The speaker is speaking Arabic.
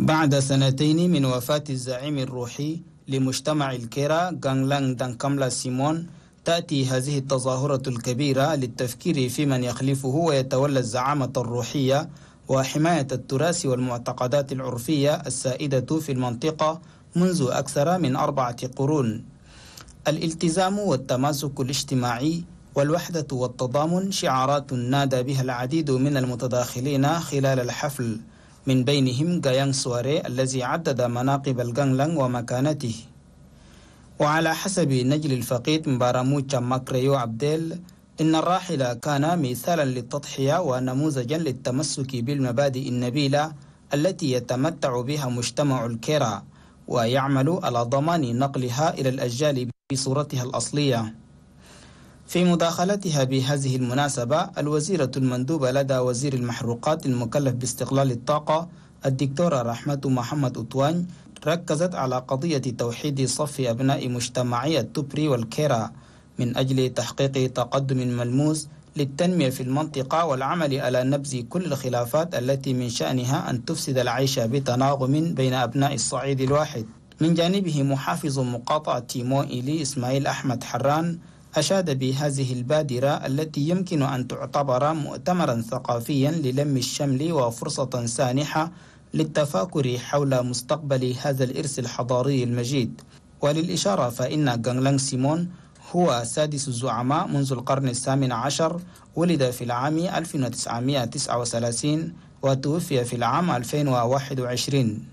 بعد سنتين من وفاة الزعيم الروحي لمجتمع الكيرا غانلان دانكاملا سيمون تأتي هذه التظاهرة الكبيرة للتفكير في من يخلفه ويتولى الزعامة الروحية وحماية التراث والمعتقدات العرفية السائدة في المنطقة منذ أكثر من أربعة قرون الالتزام والتماسك الاجتماعي والوحدة والتضامن شعارات نادى بها العديد من المتداخلين خلال الحفل من بينهم غيانغ سواري الذي عدد مناقب الغنلان ومكانته وعلى حسب نجل الفقيد مباراموتشا ماكريو عبديل إن الراحل كان مثالا للتضحية ونموذجا للتمسك بالمبادئ النبيلة التي يتمتع بها مجتمع الكيرا ويعمل على ضمان نقلها إلى الأجيال بصورتها الأصلية في مداخلتها بهذه المناسبة الوزيرة المندوبة لدى وزير المحروقات المكلف باستقلال الطاقة الدكتورة رحمة محمد أطوان ركزت على قضية توحيد صف أبناء مجتمعية توبري والكيرا من أجل تحقيق تقدم ملموس للتنمية في المنطقة والعمل على نبذ كل الخلافات التي من شأنها أن تفسد العيش بتناغم بين أبناء الصعيد الواحد من جانبه محافظ مقاطعة تيمو إيلي إسماعيل أحمد حران أشاد بهذه البادرة التي يمكن أن تعتبر مؤتمرا ثقافيا للم الشمل وفرصة سانحة للتفاكر حول مستقبل هذا الإرث الحضاري المجيد وللإشارة فإن غانغلانغ سيمون هو سادس الزعماء منذ القرن الثامن عشر ولد في العام 1939 وتوفي في العام 2021